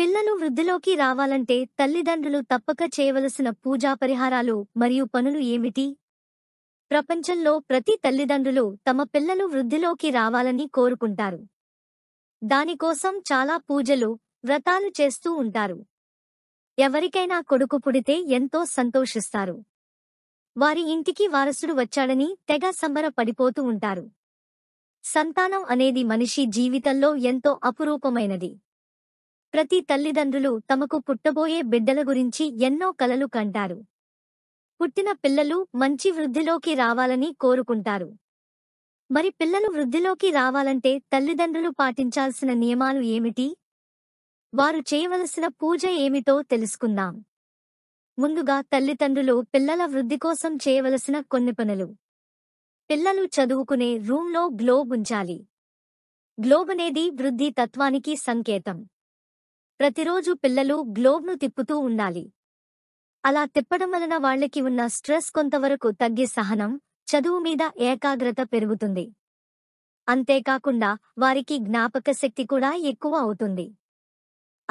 పిల్లలు వృద్ధిలోకి రావాలంటే తల్లిదండ్రులు తప్పక చేయవలసిన పూజా పరిహారాలు మరియు పనులు ఏమిటి ప్రపంచంలో ప్రతి తల్లిదండ్రులు తమ పిల్లలు వృద్ధిలోకి రావాలని కోరుకుంటారు దానికోసం చాలా పూజలు వ్రతాలు చేస్తూ ఉంటారు ఎవరికైనా కొడుకు పుడితే ఎంతో సంతోషిస్తారు వారి ఇంటికి వారసుడు వచ్చాడని తెగ సంబర పడిపోతూ ఉంటారు సంతానం అనేది మనిషి జీవితంలో ఎంతో అపురూపమైనది ప్రతి తల్లిదండ్రులు తమకు పుట్టబోయే బిడ్డల గురించి ఎన్నో కలలు కంటారు పుట్టిన పిల్లలు మంచి వృద్ధిలోకి రావాలని కోరుకుంటారు మరి పిల్లలు వృద్ధిలోకి రావాలంటే తల్లిదండ్రులు పాటించాల్సిన నియమాలు ఏమిటి వారు చేయవలసిన పూజ ఏమిటో తెలుసుకుందాం ముందుగా తల్లిదండ్రులు పిల్లల వృద్ధి కోసం చేయవలసిన కొన్ని పనులు పిల్లలు చదువుకునే రూంలో గ్లోబ్ ఉంచాలి గ్లోబ్ అనేది వృద్ధి తత్వానికి సంకేతం ప్రతిరోజు పిల్లలు గ్లోవ్ను తిప్పుతూ ఉండాలి అలా తిప్పడం వలన వాళ్లకి ఉన్న స్ట్రెస్ కొంతవరకు తగ్గే సహనం చదువు మీద ఏకాగ్రత పెరుగుతుంది అంతేకాకుండా వారికి జ్ఞాపక శక్తి కూడా ఎక్కువ అవుతుంది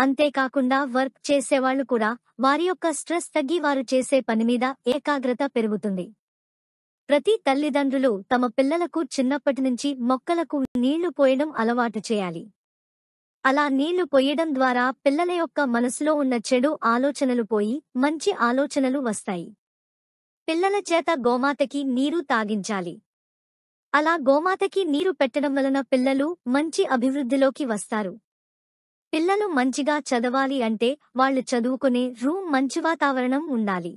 అంతేకాకుండా వర్క్ చేసేవాళ్లు కూడా వారి యొక్క స్ట్రెస్ తగ్గి వారు చేసే పని మీద ఏకాగ్రత పెరుగుతుంది ప్రతి తల్లిదండ్రులు తమ పిల్లలకు చిన్నప్పటి నుంచి మొక్కలకు నీళ్లు పోయడం అలవాటు చేయాలి అలా నీళ్లు పొయ్యడం ద్వారా పిల్లల యొక్క మనసులో ఉన్న చెడు ఆలోచనలు పోయి మంచి ఆలోచనలు వస్తాయి పిల్లల చేత గోమాతకి నీరు తాగించాలి అలా గోమాతకి నీరు పెట్టడం వలన పిల్లలు మంచి అభివృద్ధిలోకి వస్తారు పిల్లలు మంచిగా చదవాలి అంటే వాళ్లు చదువుకునే రూమ్ మంచి వాతావరణం ఉండాలి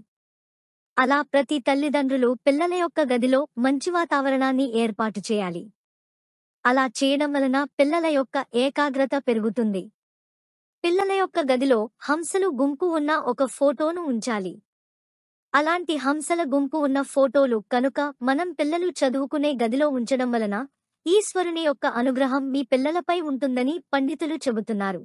అలా ప్రతి తల్లిదండ్రులు పిల్లల యొక్క గదిలో మంచి వాతావరణాన్ని ఏర్పాటు చేయాలి అలా చేయడం వలన పిల్లల యొక్క ఏకాగ్రత పెరుగుతుంది పిల్లల యొక్క గదిలో హంసలు గుంపు ఉన్న ఒక ఫోటోను ఉంచాలి అలాంటి హంసల గుంపు ఉన్న ఫోటోలు కనుక మనం పిల్లలు చదువుకునే గదిలో ఉంచడం వలన ఈశ్వరుని యొక్క అనుగ్రహం మీ పిల్లలపై ఉంటుందని పండితులు చెబుతున్నారు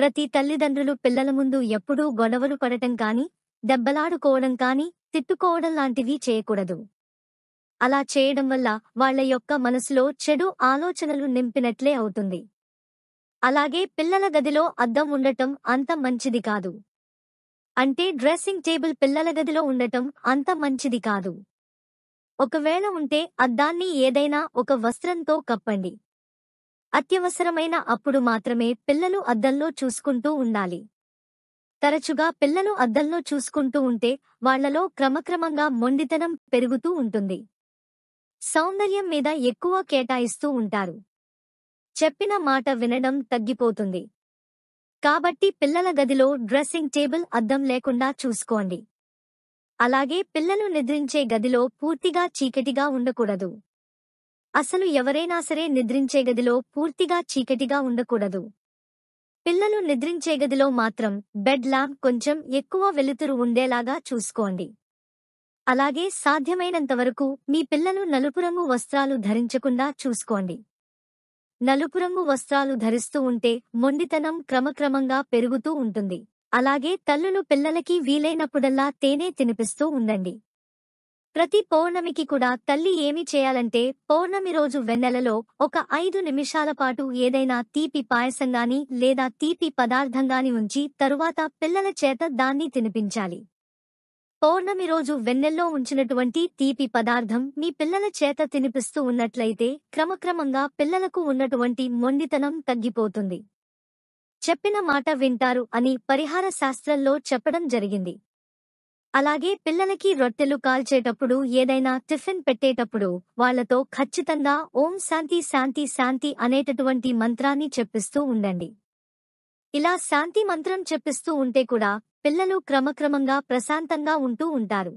ప్రతి తల్లిదండ్రులు పిల్లల ముందు ఎప్పుడూ గొడవలు పడటం కాని దెబ్బలాడుకోవడం కాని తిట్టుకోవడం లాంటివి చేయకూడదు అలా చేయడం వల్ల వాళ్ల యొక్క మనసులో చెడు ఆలోచనలు నింపినట్లే అవుతుంది అలాగే పిల్లల గదిలో అద్దం ఉండటం అంత మంచిది కాదు అంటే డ్రెస్సింగ్ టేబుల్ పిల్లల గదిలో ఉండటం అంత మంచిది కాదు ఒకవేళ ఉంటే అద్దాన్ని ఏదైనా ఒక వస్త్రంతో కప్పండి అత్యవసరమైన అప్పుడు మాత్రమే పిల్లలు అద్దంలో చూసుకుంటూ ఉండాలి తరచుగా పిల్లలు అద్దంలో చూసుకుంటూ ఉంటే వాళ్లలో క్రమక్రమంగా మొండితనం పెరుగుతూ ఉంటుంది సౌందర్యం మీద ఎక్కువ కేటాయిస్తూ ఉంటారు చెప్పిన మాట వినడం తగ్గిపోతుంది కాబట్టి పిల్లల గదిలో డ్రెస్సింగ్ టేబుల్ అద్దం లేకుండా చూసుకోండి అలాగే పిల్లలు నిద్రించే గదిలో పూర్తిగా చీకటిగా ఉండకూడదు అసలు ఎవరైనా సరే నిద్రించే గదిలో పూర్తిగా చీకటిగా ఉండకూడదు పిల్లలు నిద్రించే గదిలో మాత్రం బెడ్ ల్యాంప్ కొంచెం ఎక్కువ వెలుతురు ఉండేలాగా చూసుకోండి అలాగే సాధ్యమైనంతవరకు మీ పిల్లలు నలుపు రంగు వస్త్రాలు ధరించకుండా చూసుకోండి నలుపు రంగు వస్త్రాలు ధరిస్తూ ఉంటే మొండితనం క్రమక్రమంగా పెరుగుతూ ఉంటుంది అలాగే తల్లులు పిల్లలకి వీలైనప్పుడల్లా తేనె తినిపిస్తూ ఉండండి ప్రతి పౌర్ణమికి కూడా తల్లి ఏమి చేయాలంటే పౌర్ణమి రోజు వెన్నెలలో ఒక ఐదు నిమిషాల పాటు ఏదైనా తీపి పాయసంగాని లేదా తీపి పదార్థంగాని ఉంచి తరువాత పిల్లల చేత దాన్ని తినిపించాలి పౌర్ణమి రోజు వెన్నెల్లో ఉంచినటువంటి తీపి పదార్థం మీ పిల్లల చేత తినిపిస్తూ ఉన్నట్లయితే క్రమక్రమంగా పిల్లలకు ఉన్నటువంటి మొండితనం తగ్గిపోతుంది చెప్పిన మాట వింటారు అని పరిహార శాస్త్రంలో చెప్పడం జరిగింది అలాగే పిల్లలకి రొట్టెలు కాల్చేటప్పుడు ఏదైనా టిఫిన్ పెట్టేటప్పుడు వాళ్లతో ఖచ్చితంగా ఓం శాంతి శాంతి శాంతి అనేటటువంటి మంత్రాన్ని చెప్పిస్తూ ఉండండి ఇలా శాంతి మంత్రం చెప్పిస్తూ ఉంటే కూడా పిల్లలు క్రమక్రమంగా ప్రశాంతంగా ఉంటూ ఉంటారు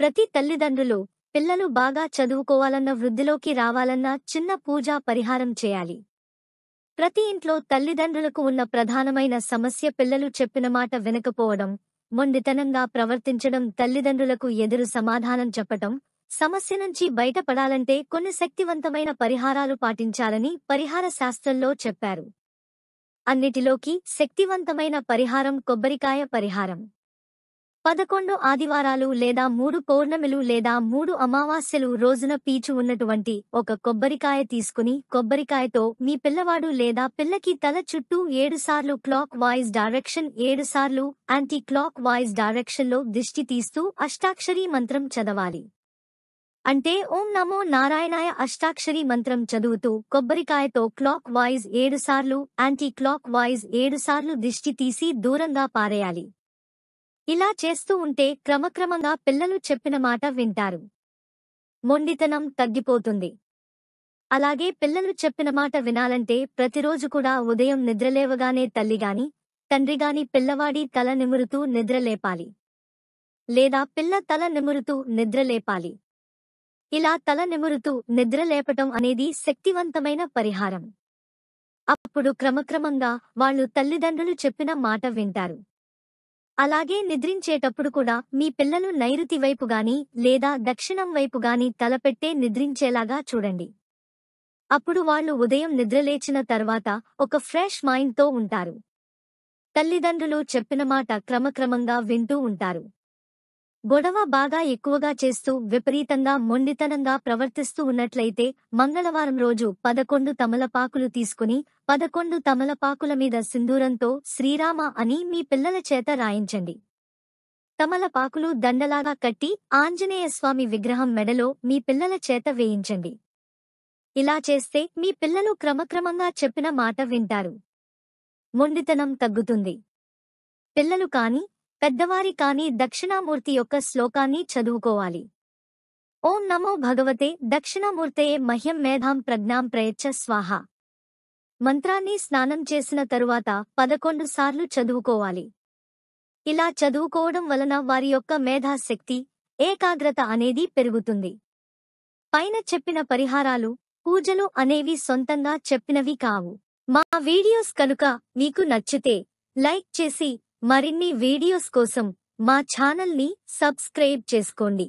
ప్రతి తల్లిదండ్రులు పిల్లలు బాగా చదువుకోవాలన్న వృద్ధిలోకి రావాలన్న చిన్న పూజా పరిహారం చేయాలి ప్రతి ఇంట్లో తల్లిదండ్రులకు ఉన్న ప్రధానమైన సమస్య పిల్లలు చెప్పిన మాట వినకపోవడం మొండితనంగా ప్రవర్తించడం తల్లిదండ్రులకు ఎదురు సమాధానం చెప్పటం సమస్య నుంచి బయటపడాలంటే కొన్ని శక్తివంతమైన పరిహారాలు పాటించాలని పరిహార శాస్త్రంలో చెప్పారు అన్నిటిలోకి శక్తివంతమైన పరిహారం కొబ్బరికాయ పరిహారం పదకొండు ఆదివారాలు లేదా మూడు పౌర్ణమిలు లేదా మూడు అమావాస్యలు రోజున పీచు ఉన్నటువంటి ఒక కొబ్బరికాయ తీసుకుని కొబ్బరికాయతో మీ పిల్లవాడు లేదా పిల్లకి తల చుట్టూ ఏడుసార్లు క్లాక్ వాయిస్ డైరెక్షన్ ఏడుసార్లు యాంటీ క్లాక్ వాయిస్ డైరెక్షన్లో దిష్టి తీస్తూ అష్టాక్షరీ మంత్రం చదవాలి అంటే ఓం నమో నారాయణాయ అష్టాక్షరి మంత్రం చదువుతూ కొబ్బరికాయతో క్లాక్ వైజ్ ఏడుసార్లు యాంటీ క్లాక్ వైజ్ ఏడుసార్లు దిష్టి తీసి దూరంగా పారేయాలి ఇలా చేస్తూ ఉంటే క్రమక్రమంగా పిల్లలు చెప్పిన మాట వింటారు మొండితనం తగ్గిపోతుంది అలాగే పిల్లలు చెప్పిన మాట వినాలంటే ప్రతిరోజు కూడా ఉదయం నిద్రలేవగానే తల్లిగాని తండ్రిగాని పిల్లవాడి తల నిమురుతూ నిద్రలేపాలి లేదా పిల్ల తల నిమురుతూ నిద్రలేపాలి ఇలా తల నిమురుతూ నిద్రలేపటం అనేది శక్తివంతమైన పరిహారం అప్పుడు క్రమక్రమంగా వాళ్ళు తల్లిదండ్రులు చెప్పిన మాట వింటారు అలాగే నిద్రించేటప్పుడు కూడా మీ పిల్లలు నైరుతి వైపుగాని లేదా దక్షిణం వైపుగాని తలపెట్టే నిద్రించేలాగా చూడండి అప్పుడు వాళ్ళు ఉదయం నిద్రలేచిన తర్వాత ఒక ఫ్రెష్ మైండ్తో ఉంటారు తల్లిదండ్రులు చెప్పిన మాట క్రమక్రమంగా వింటూ ఉంటారు గొడవ బాగా ఎక్కువగా చేస్తూ విపరీతంగా మొండితనంగా ప్రవర్తిస్తూ ఉన్నట్లయితే మంగళవారం రోజు పదకొండు తమలపాకులు తీసుకుని పదకొండు తమలపాకుల మీద సింధూరంతో శ్రీరామ అని మీ పిల్లల చేత రాయించండి తమలపాకులు దండలాగా కట్టి ఆంజనేయ స్వామి విగ్రహం మెడలో మీ పిల్లల చేత వేయించండి ఇలా చేస్తే మీ పిల్లలు క్రమక్రమంగా చెప్పిన మాట వింటారు మొండితనం తగ్గుతుంది పిల్లలు కాని పెద్దవారి కాని దక్షిణామూర్తి యొక్క శ్లోకాన్ని చదువుకోవాలి ఓం నమో భగవతే దక్షిణామూర్తయే మహ్యం మేధాం ప్రజ్ఞాం ప్రయచ్చ స్వాహ మంత్రాన్ని స్నానం చేసిన తరువాత పదకొండు సార్లు చదువుకోవాలి ఇలా చదువుకోవడం వలన వారి యొక్క మేధాశక్తి ఏకాగ్రత అనేది పెరుగుతుంది పైన చెప్పిన పరిహారాలు పూజలు అనేవి సొంతంగా చెప్పినవి కావు మా వీడియోస్ కనుక మీకు నచ్చితే లైక్ చేసి మరిన్ని వీడియోస్ కోసం మా ఛానల్ని సబ్స్క్రైబ్ చేసుకోండి